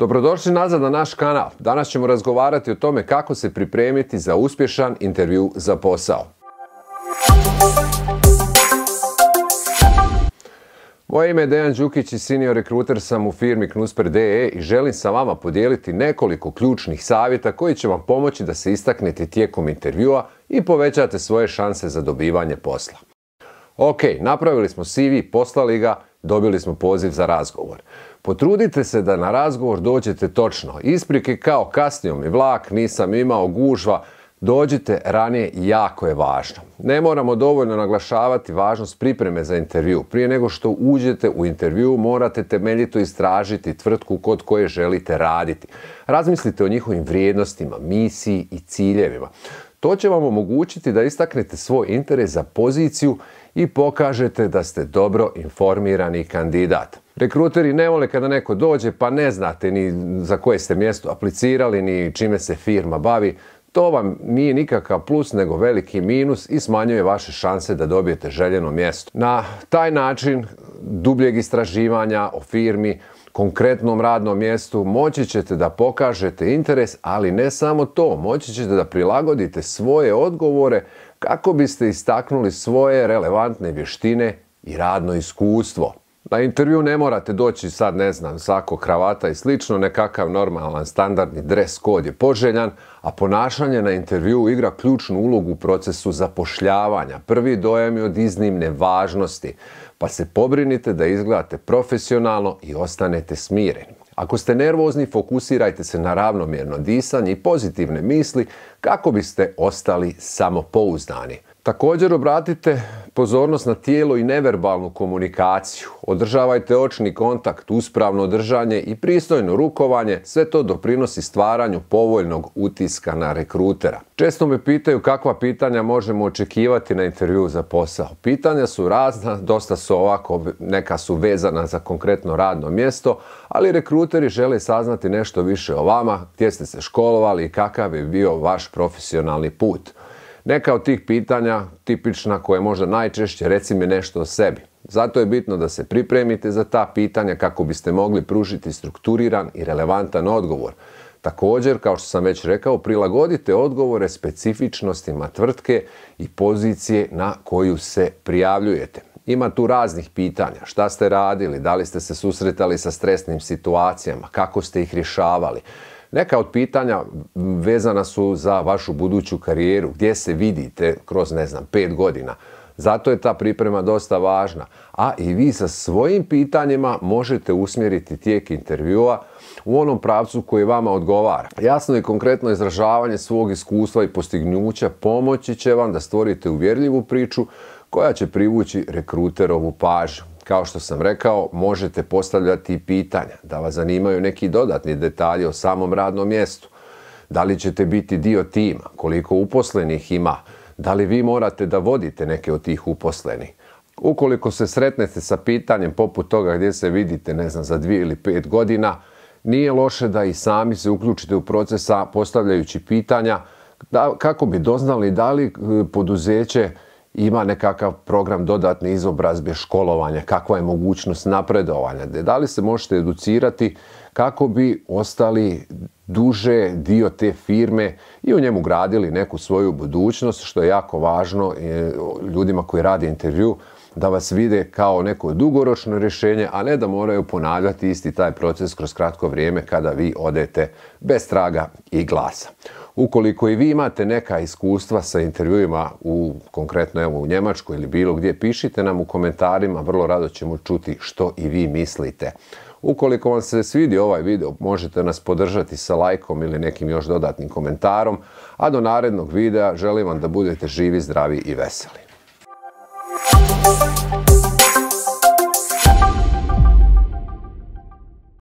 Dobrodošli nazad na naš kanal. Danas ćemo razgovarati o tome kako se pripremiti za uspješan intervju za posao. Moje ime je Dejan Đukić i senior rekruter sam u firmi Knusper.de i želim sa vama podijeliti nekoliko ključnih savjeta koji će vam pomoći da se istaknete tijekom intervjua i povećate svoje šanse za dobivanje posla. Ok, napravili smo CV, poslali ga Dobili smo poziv za razgovor. Potrudite se da na razgovor dođete točno. Isprike kao kasnio mi vlak, nisam imao gužva, dođite ranije jako je važno. Ne moramo dovoljno naglašavati važnost pripreme za intervju. Prije nego što uđete u intervju morate temeljito istražiti tvrtku kod koje želite raditi. Razmislite o njihovim vrijednostima, misiji i ciljevima. To će vam omogućiti da istaknete svoj interes za poziciju i pokažete da ste dobro informirani kandidat. Rekruteri ne vole kada neko dođe pa ne znate ni za koje ste mjesto aplicirali ni čime se firma bavi. To vam nije nikakav plus nego veliki minus i smanjuje vaše šanse da dobijete željeno mjesto. Na taj način dubljeg istraživanja o firmi konkretnom radnom mjestu, moći ćete da pokažete interes, ali ne samo to, moći ćete da prilagodite svoje odgovore kako biste istaknuli svoje relevantne vještine i radno iskustvo. Na intervju ne morate doći sad, ne znam, sako, kravata i slično, nekakav normalan standardni dress kod je poželjan, a ponašanje na intervju igra ključnu ulogu u procesu zapošljavanja. Prvi dojam je od iznimne važnosti pa se pobrinite da izgledate profesionalno i ostanete smireni. Ako ste nervozni, fokusirajte se na ravnomjerno disanje i pozitivne misli kako biste ostali samopouzdani. Također obratite pozornost na tijelo i neverbalnu komunikaciju. Održavajte očni kontakt, uspravno držanje i pristojno rukovanje, sve to doprinosi stvaranju povoljnog utiska na rekrutera. Često me pitaju kakva pitanja možemo očekivati na intervju za posao. Pitanja su razna, dosta su ovako, neka su vezana za konkretno radno mjesto, ali rekruteri žele saznati nešto više o vama, gdje ste se školovali i kakav je bio vaš profesionalni put. Neka od tih pitanja tipična koja je možda najčešće reci mi nešto o sebi. Zato je bitno da se pripremite za ta pitanja kako biste mogli pružiti strukturiran i relevantan odgovor. Također, kao što sam već rekao, prilagodite odgovore specifičnostima tvrtke i pozicije na koju se prijavljujete. Ima tu raznih pitanja. Šta ste radili? Da li ste se susretali sa stresnim situacijama? Kako ste ih rješavali? Neka od pitanja vezana su za vašu buduću karijeru, gdje se vidite kroz, ne znam, pet godina. Zato je ta priprema dosta važna. A i vi sa svojim pitanjima možete usmjeriti tijek intervjua u onom pravcu koji vama odgovara. Jasno i konkretno izražavanje svog iskustva i postignuća pomoći će vam da stvorite uvjerljivu priču koja će privući rekruterovu pažnju kao što sam rekao, možete postavljati pitanja, da vas zanimaju neki dodatni detalji o samom radnom mjestu. Da li ćete biti dio tima, koliko uposlenih ima, da li vi morate da vodite neke od tih uposlenih. Ukoliko se sretnete sa pitanjem poput toga gdje se vidite, ne znam, za dvije ili pet godina, nije loše da i sami se uključite u procesa postavljajući pitanja kako bi doznali da li e, poduzeće ima nekakav program dodatne izobrazbe, školovanja, kakva je mogućnost napredovanja, da li se možete educirati kako bi ostali duže dio te firme i u njemu gradili neku svoju budućnost, što je jako važno e, ljudima koji rade intervju, da vas vide kao neko dugoročno rješenje, a ne da moraju ponavljati isti taj proces kroz kratko vrijeme kada vi odete bez traga i glasa. Ukoliko i vi imate neka iskustva sa intervjuima u konkretno evo u Njemačkoj ili bilo gdje, pišite nam u komentarima, vrlo rado ćemo čuti što i vi mislite. Ukoliko vam se svidi ovaj video, možete nas podržati sa lajkom ili nekim još dodatnim komentarom, a do narednog videa želim vam da budete živi, zdravi i veseli.